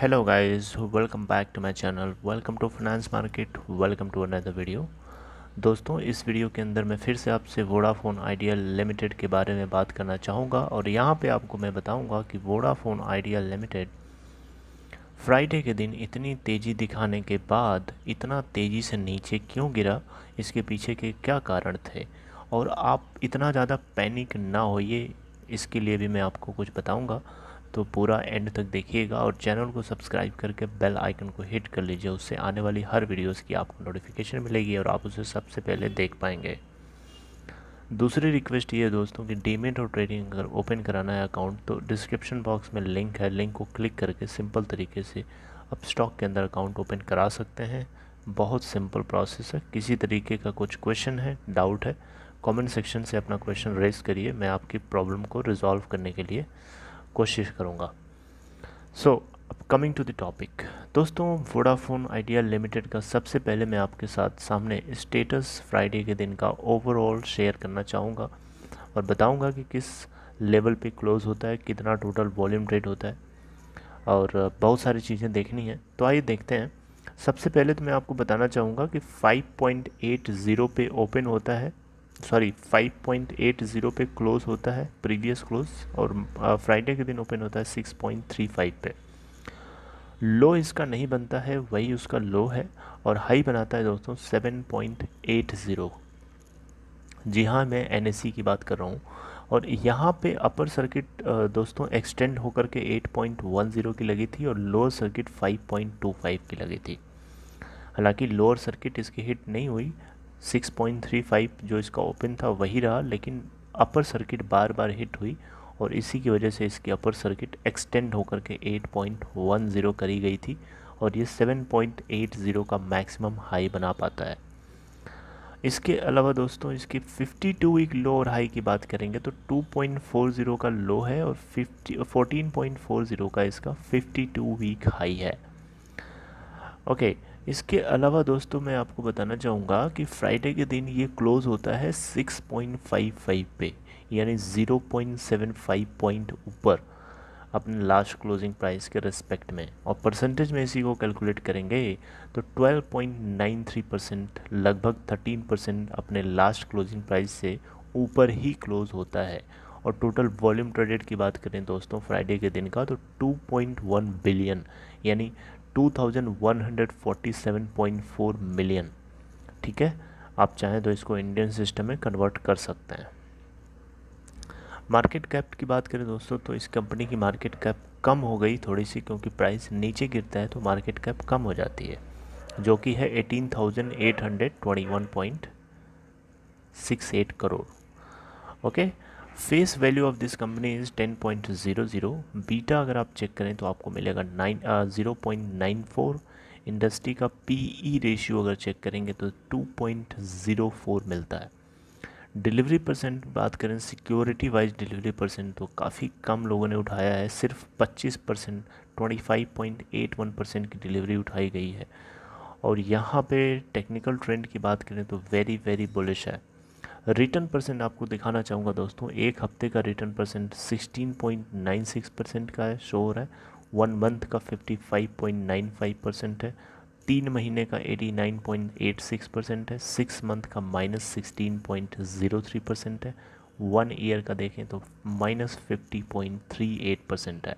Hello guys welcome back to my channel welcome to finance market welcome to another video दोस्तों इस video के अंदर मैं फिर से आपसे वोडाफोन आइडिया लिमिटेड के बारे में बात करना चाहूँगा और यहाँ पे आपको मैं बताऊँगा कि वोडाफोन आइडिया लिमिटेड फ्राइडे के दिन इतनी तेज़ी दिखाने के बाद इतना तेज़ी से नीचे क्यों गिरा इसके पीछे के क्या कारण थे और आप इतना ज़्यादा पैनिक ना होइए इसके लिए भी मैं आपको कुछ बताऊँगा तो पूरा एंड तक देखिएगा और चैनल को सब्सक्राइब करके बेल आइकन को हिट कर लीजिए उससे आने वाली हर वीडियोस की आपको नोटिफिकेशन मिलेगी और आप उसे सबसे पहले देख पाएंगे दूसरी रिक्वेस्ट ये दोस्तों कि डीमेट और ट्रेडिंग अगर ओपन कराना है अकाउंट तो डिस्क्रिप्शन बॉक्स में लिंक है लिंक को क्लिक करके सिंपल तरीके से आप स्टॉक के अंदर अकाउंट ओपन करा सकते हैं बहुत सिंपल प्रोसेस है किसी तरीके का कुछ क्वेश्चन है डाउट है कमेंट सेक्शन से अपना क्वेश्चन रेज करिए मैं आपकी प्रॉब्लम को रिजॉल्व करने के लिए कोशिश करूँगा so coming to the topic दोस्तों वोडाफोन आइडिया लिमिटेड का सबसे पहले मैं आपके साथ सामने स्टेटस फ्राइडे के दिन का ओवरऑल शेयर करना चाहूँगा और बताऊँगा कि किस लेवल पे क्लोज़ होता है कितना टोटल वॉल्यूम ट्रेड होता है और बहुत सारी चीज़ें देखनी है तो आइए देखते हैं सबसे पहले तो मैं आपको बताना चाहूँगा कि 5.80 पे ओपन होता है सॉरी 5.80 पे क्लोज होता है प्रीवियस क्लोज और फ्राइडे के दिन ओपन होता है 6.35 पे लो इसका नहीं बनता है वही उसका लो है और हाई बनाता है दोस्तों 7.80 जी हाँ मैं एन की बात कर रहा हूँ और यहाँ पे अपर सर्किट दोस्तों एक्सटेंड होकर के 8.10 की लगी थी और लोअर सर्किट 5.25 की लगी थी हालांकि लोअर सर्किट इसकी हिट नहीं हुई 6.35 जो इसका ओपन था वही रहा लेकिन अपर सर्किट बार बार हिट हुई और इसी की वजह से इसकी अपर सर्किट एक्सटेंड होकर के 8.10 करी गई थी और ये 7.80 का मैक्सिमम हाई बना पाता है इसके अलावा दोस्तों इसकी 52 वीक लो और हाई की बात करेंगे तो 2.40 का लो है और 50 14.40 का इसका 52 वीक हाई है ओके okay, इसके अलावा दोस्तों मैं आपको बताना चाहूँगा कि फ्राइडे के दिन ये क्लोज़ होता है 6.55 पे यानी 0.75 पॉइंट ऊपर अपने लास्ट क्लोजिंग प्राइस के रिस्पेक्ट में और परसेंटेज में इसी को कैलकुलेट करेंगे तो 12.93 परसेंट लगभग 13 परसेंट अपने लास्ट क्लोजिंग प्राइस से ऊपर ही क्लोज़ होता है और टोटल वॉल्यूम ट्रेडेड की बात करें दोस्तों फ्राइडे के दिन का तो 2.1 बिलियन यानी 2147.4 मिलियन ठीक है आप चाहें तो इसको इंडियन सिस्टम में कन्वर्ट कर सकते हैं मार्केट कैप की बात करें दोस्तों तो इस कंपनी की मार्केट कैप कम हो गई थोड़ी सी क्योंकि प्राइस नीचे गिरता है तो मार्केट कैप कम हो जाती है जो कि है 18,821.68 crore okay okay? Face value of this company is ten point zero zero beta अगर आप चेक करें तो आपको मिलेगा nine zero point nine four industry का पी ई रेशियो अगर चेक करेंगे तो टू पॉइंट ज़ीरो फोर मिलता है डिलीवरी परसेंट बात करें सिक्योरिटी वाइज डिलीवरी परसेंट तो काफ़ी कम लोगों ने उठाया है सिर्फ पच्चीस percent twenty five point eight one percent की डिलीवरी उठाई गई है और यहाँ पे टेक्निकल ट्रेंड की बात करें तो वेरी वेरी बुलिश है रिटर्न परसेंट आपको दिखाना चाहूँगा दोस्तों एक हफ्ते का रिटर्न परसेंट 16.96 परसेंट का है शो हो रहा है वन मंथ का 55.95 परसेंट है तीन महीने का 89.86 परसेंट है सिक्स मंथ का माइनस सिक्सटीन परसेंट है वन ईयर का देखें तो माइनस एट परसेंट है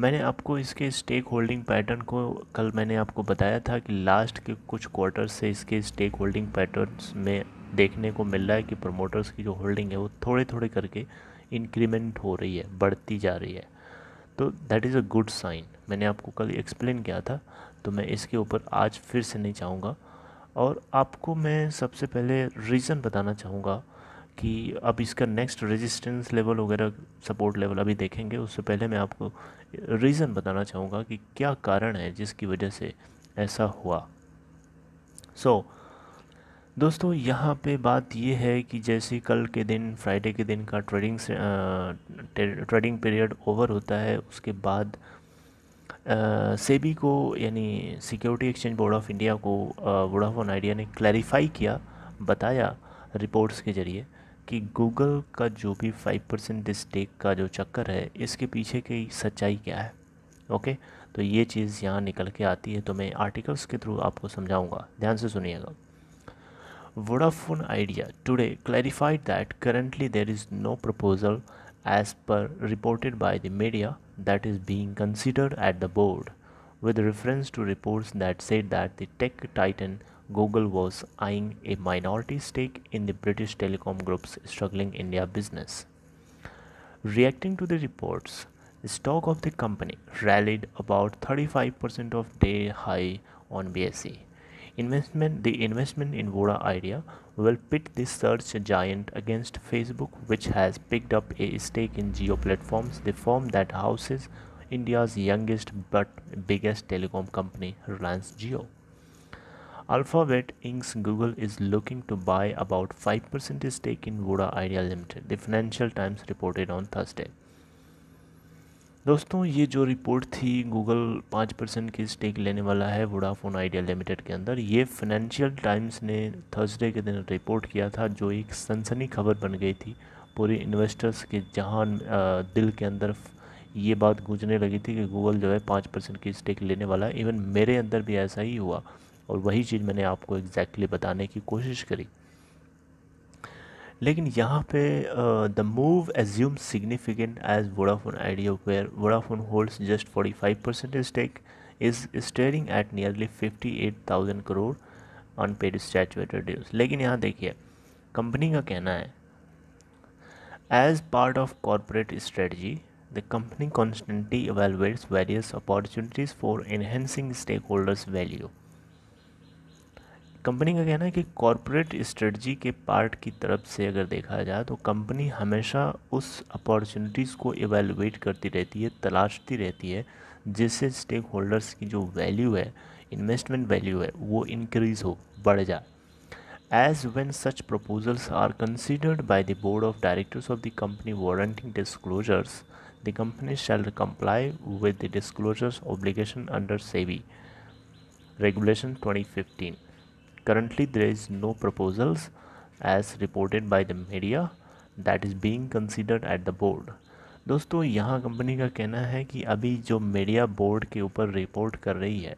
मैंने आपको इसके स्टेक होल्डिंग पैटर्न को कल मैंने आपको बताया था कि लास्ट के कुछ क्वार्टर से इसके स्टेक होल्डिंग पैटर्न्स में देखने को मिल रहा है कि प्रमोटर्स की जो होल्डिंग है वो थोड़े थोड़े करके इंक्रीमेंट हो रही है बढ़ती जा रही है तो that is a good sign मैंने आपको कल एक्सप्लेन किया था तो मैं इसके ऊपर आज फिर से नहीं चाहूँगा और आपको मैं सबसे पहले रीज़न बताना चाहूँगा कि अब इसका नेक्स्ट रेजिस्टेंस लेवल वगैरह सपोर्ट लेवल अभी देखेंगे उससे पहले मैं आपको रीज़न बताना चाहूँगा कि क्या कारण है जिसकी वजह से ऐसा हुआ सो so, दोस्तों यहाँ पे बात ये है कि जैसे कल के दिन फ्राइडे के दिन का ट्रेडिंग से, ट्रेडिंग पीरियड ओवर होता है उसके बाद सेबी को यानी security exchange board of India को वोडाफोन आइडिया ने क्लैरिफाई किया बताया रिपोर्ट्स के ज़रिए कि गूगल का जो भी फाइव परसेंट डिस्टेक का जो चक्कर है इसके पीछे की सच्चाई क्या है ओके तो ये चीज़ यहाँ निकल के आती है तो मैं आर्टिकल्स के थ्रू आपको समझाऊँगा ध्यान से सुनिएगा Vodafone Idea today clarified that currently there is no proposal as per reported by the media that is being considered at the board with reference to reports that said that the tech titan Google was eyeing a minority stake in the British telecom group's struggling India business. Reacting to the reports, the stock of the company rallied about 35% of day high on BSE. Investment The investment in Voda Idea will pit this search giant against Facebook which has picked up a stake in Geo Platforms, the firm that houses India's youngest but biggest telecom company, Reliance Geo. Alphabet Inc.'s Google is looking to buy about 5% stake in Voda Idea Limited, the Financial Times reported on Thursday. दोस्तों ये जो report थी Google पाँच percent की stake लेने वाला है Vodafone Idea limited के अंदर ये फाइनेंशियल टाइम्स ने थर्सडे के दिन रिपोर्ट किया था जो एक सनसनी खबर बन गई थी पूरे इन्वेस्टर्स के जहान दिल के अंदर ये बात गूंजने लगी थी कि गूगल जो है पाँच परसेंट की स्टेक लेने वाला है इवन मेरे अंदर भी ऐसा ही हुआ और वही चीज़ मैंने आपको एग्जैक्टली exactly बताने की कोशिश करी लेकिन यहाँ पे the move assume significant as Vodafone Idea where Vodafone holds just 45 percent stake is staring at nearly 58,000 crore unpaid statutory dues लेकिन यहाँ देखिए कंपनी का कहना है as part of corporate strategy company constantly constantly various opportunities for enhancing stakeholders value company का कहना है कि कॉरपोरेट स्ट्रेटजी के पार्ट की तरफ से अगर देखा जाए तो कंपनी हमेशा उस अपॉर्चुनिटीज़ को एवेलुएट करती रहती है तलाशती रहती है जिससे स्टेक होल्डर्स की जो वैल्यू है इन्वेस्टमेंट वैल्यू है वो इंक्रीज़ हो बढ़ जाए as when such proposals are considered by the board of directors of the company warranting disclosures the company shall comply with the disclosures obligation under SEBI regulation twenty fifteen Currently, there is no proposals as reported by the media that is being considered at the board. दोस्तों यहाँ company का कहना है कि अभी जो media board के ऊपर रिपोर्ट कर रही है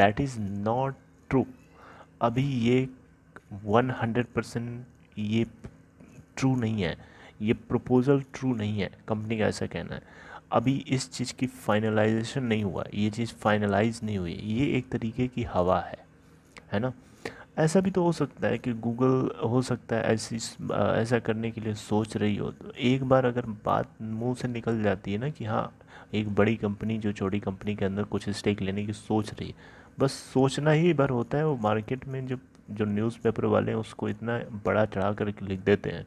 दैट इज़ नॉट ट्रू अभी ये 100 परसेंट ये ट्रू नहीं है ये प्रपोज़ल ट्रू नहीं है कंपनी का ऐसा कहना है अभी इस चीज़ की फाइनलाइजेशन नहीं हुआ ये चीज़ फाइनलाइज नहीं हुई ये एक तरीके की हवा है है ना ऐसा भी तो हो सकता है कि गूगल हो सकता है ऐसी ऐसा करने के लिए सोच रही हो तो एक बार अगर बात मुंह से निकल जाती है ना कि हाँ एक बड़ी कंपनी जो छोटी कंपनी के अंदर कुछ स्टेक लेने की सोच रही है बस सोचना ही एक बार होता है वो मार्केट में जब जो, जो न्यूज़पेपर वाले हैं उसको इतना बड़ा चढ़ा करके लिख देते हैं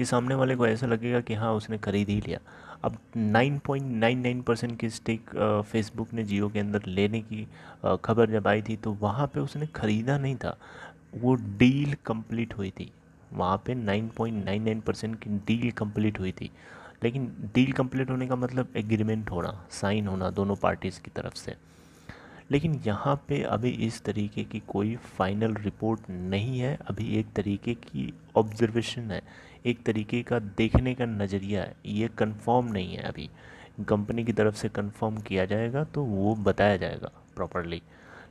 ये सामने वाले को ऐसा लगेगा कि हाँ उसने खरीद ही लिया अब 9.99 परसेंट की स्टेक फेसबुक ने जियो के अंदर लेने की खबर जब आई थी तो वहाँ पे उसने ख़रीदा नहीं था वो डील कंप्लीट हुई थी वहाँ पे 9.99 परसेंट की डील कंप्लीट हुई थी लेकिन डील कंप्लीट होने का मतलब एग्रीमेंट होना साइन होना दोनों पार्टीज़ की तरफ से लेकिन यहाँ पे अभी इस तरीके की कोई फाइनल रिपोर्ट नहीं है अभी एक तरीके की ऑब्जर्वेशन है एक तरीके का देखने का नज़रिया है ये कंफर्म नहीं है अभी कंपनी की तरफ से कंफर्म किया जाएगा तो वो बताया जाएगा प्रॉपरली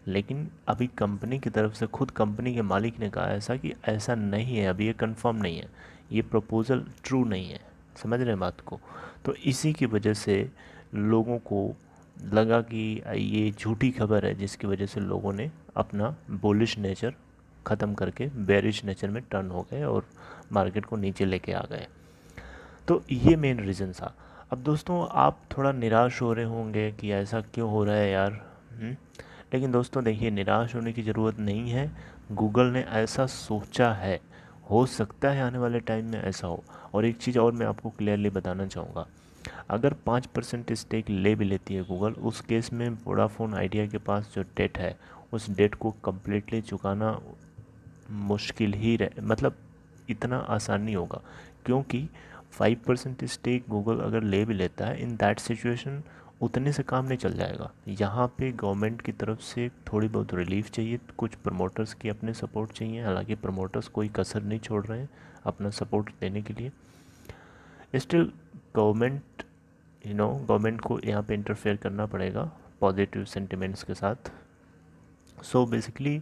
लेकिन अभी कंपनी की तरफ से खुद कंपनी के मालिक ने कहा ऐसा कि ऐसा नहीं है अभी ये कंफर्म नहीं है ये प्रपोज़ल ट्रू नहीं है समझ रहे हैं बात को तो इसी की वजह से लोगों को लगा कि ये झूठी खबर है जिसकी वजह से लोगों ने अपना बोलिश नेचर ख़त्म करके बैरिश नेचर में टर्न हो गए और मार्केट को नीचे लेके आ गए तो ये मेन रीज़न था अब दोस्तों आप थोड़ा निराश हो रहे होंगे कि ऐसा क्यों हो रहा है यार हुँ? हम्म? लेकिन दोस्तों देखिए निराश होने की ज़रूरत नहीं है गूगल ने ऐसा सोचा है हो सकता है आने वाले टाइम में ऐसा हो और एक चीज़ और मैं आपको क्लियरली बताना चाहूँगा अगर पाँच परसेंट स्टेक ले भी लेती है गूगल उस केस में वोडाफोन आइडिया के पास जो डेट है उस डेट को कम्प्लीटली चुकाना मुश्किल ही रह मतलब इतना आसानी होगा क्योंकि फाइव परसेंट स्टेक गूगल अगर ले भी लेता है इन दैट सिचुएशन उतने से काम नहीं चल जाएगा यहाँ पे गवर्नमेंट की तरफ से थोड़ी बहुत रिलीफ चाहिए कुछ प्रमोटर्स की अपने सपोर्ट चाहिए हालांकि प्रमोटर्स कोई कसर नहीं छोड़ रहे हैं अपना सपोर्ट देने के लिए still government you know government को यहाँ पे इंटरफेयर करना पड़ेगा पॉजिटिव सेंटिमेंट्स के साथ so basically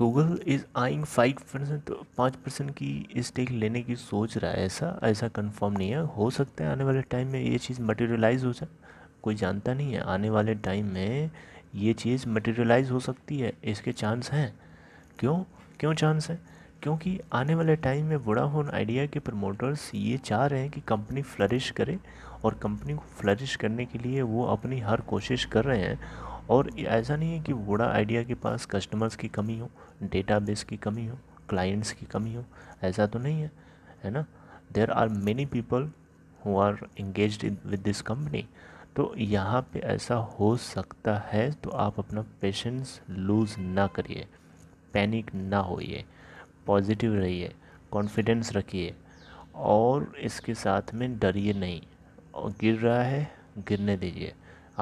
Google is eyeing five percent पाँच परसेंट की स्टेक लेने की सोच रहा है ऐसा ऐसा कंफर्म नहीं है हो सकता है आने वाले टाइम में ये चीज़ मटेरियलाइज हो जाए कोई जानता नहीं है आने वाले टाइम में ये चीज़ मटेरियलाइज हो सकती है इसके चांस हैं क्यों क्यों चांस हैं क्योंकि आने वाले टाइम में वोडाफोन आइडिया के प्रमोटर्स ये चाह रहे हैं कि कंपनी फ्लरिश करे और कंपनी को फ्लरिश करने के लिए वो अपनी हर कोशिश कर रहे हैं और ऐसा नहीं है कि वोडा आइडिया के पास कस्टमर्स की कमी हो डेटा की कमी हो क्लाइंट्स की कमी हो ऐसा तो नहीं है है ना there are many people who are engage with this company तो यहाँ पे ऐसा हो सकता है तो आप अपना पेशेंस लूज़ ना करिए पैनिक ना होइए पॉजिटिव रहिए कॉन्फिडेंस रखिए और इसके साथ में डरिए नहीं और गिर रहा है गिरने दीजिए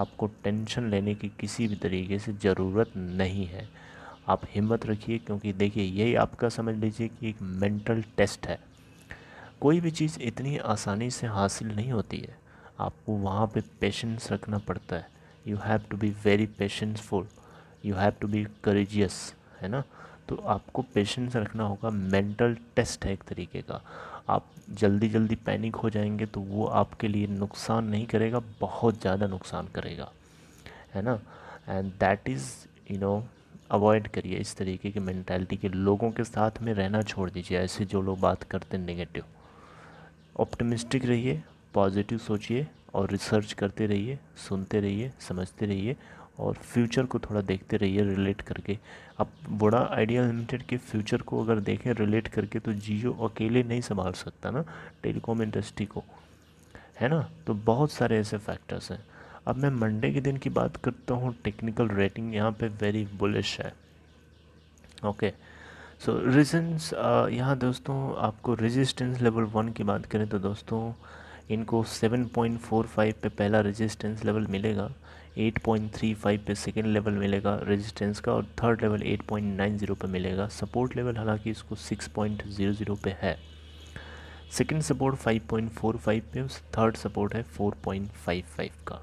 आपको टेंशन लेने की किसी भी तरीके से ज़रूरत नहीं है आप हिम्मत रखिए क्योंकि देखिए यही आपका समझ लीजिए कि एक मेंटल टेस्ट है कोई भी चीज़ इतनी आसानी से हासिल नहीं होती है आपको वहाँ पे पेशेंस रखना पड़ता है you have to be very patienceful you have to be courageous है ना तो आपको पेशेंस रखना होगा मेंटल टेस्ट है एक तरीके का आप जल्दी जल्दी पैनिक हो जाएंगे तो वो आपके लिए नुकसान नहीं करेगा बहुत ज़्यादा नुकसान करेगा है ना and that is you know avoid करिए इस तरीके की मैंटेलिटी के लोगों के साथ में रहना छोड़ दीजिए ऐसे जो लोग बात करते हैं नेगेटिव ऑप्टिमिस्टिक रहिए पॉजिटिव सोचिए और रिसर्च करते रहिए सुनते रहिए समझते रहिए और फ्यूचर को थोड़ा देखते रहिए रिलेट करके अब बड़ा आइडिया लिमिटेड के फ्यूचर को अगर देखें रिलेट करके तो जियो अकेले नहीं संभाल सकता ना टेलीकॉम इंडस्ट्री को है ना तो बहुत सारे ऐसे फैक्टर्स हैं अब मैं मंडे के दिन की बात करता हूँ टेक्निकल रेटिंग यहाँ पे वेरी बुलिश है ओके सो रीजन्स यहाँ दोस्तों आपको रेजिस्टेंस लेवल वन की बात करें तो दोस्तों इनको सेवन पॉइंट फोर फाइव पे पहला रेजिस्टेंस लेवल मिलेगा 8.35 पे सेकेंड लेवल मिलेगा रेजिस्टेंस का और थर्ड लेवल 8.90 पे मिलेगा सपोर्ट लेवल हालांकि इसको 6.00 पे है सेकेंड सपोर्ट 5.45 पे थर्ड सपोर्ट है 4.55 का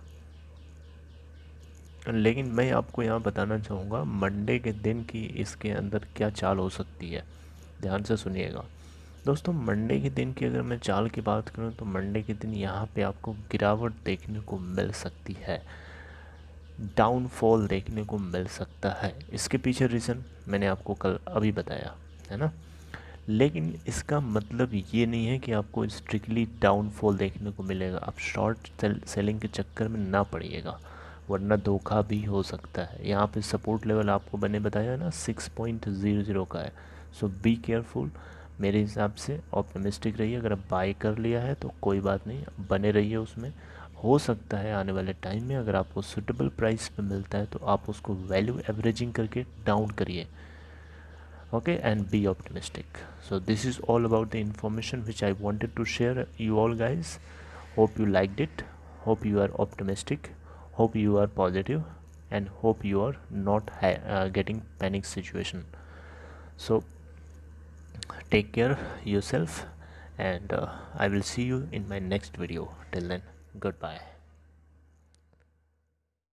लेकिन मैं आपको यहाँ बताना चाहूँगा मंडे के दिन की इसके अंदर क्या चाल हो सकती है ध्यान से सुनिएगा दोस्तों मंडे के दिन की अगर मैं चाल की बात करूँ तो मंडे के दिन यहाँ पे आपको गिरावट देखने को मिल सकती है डाउनफॉल देखने को मिल सकता है इसके पीछे रीज़न मैंने आपको कल अभी बताया है ना लेकिन इसका मतलब ये नहीं है कि आपको स्ट्रिकली डाउनफॉल देखने को मिलेगा आप शॉर्ट सेलिंग के चक्कर में ना पड़िएगा वरना धोखा भी हो सकता है यहाँ पे सपोर्ट लेवल आपको मैंने बताया ना सिक्स पॉइंट ज़ीरो ज़ीरो का है सो बी केयरफुल मेरे हिसाब से ऑप्टमिस्टिक रहिए अगर आप बाई कर लिया है तो कोई बात नहीं बने रहिए उसमें हो सकता है आने वाले टाइम में अगर आपको सुटेबल प्राइस पे मिलता है तो आप उसको वैल्यू एवरेजिंग करके डाउन करिए okay and be optimistic so this is all about the information which I wanted to share you all guys hope you like it hope you are optimistic hope you are positive and hope you are not getting panic situation so take care yourself and I will see you in my next video till then goodbye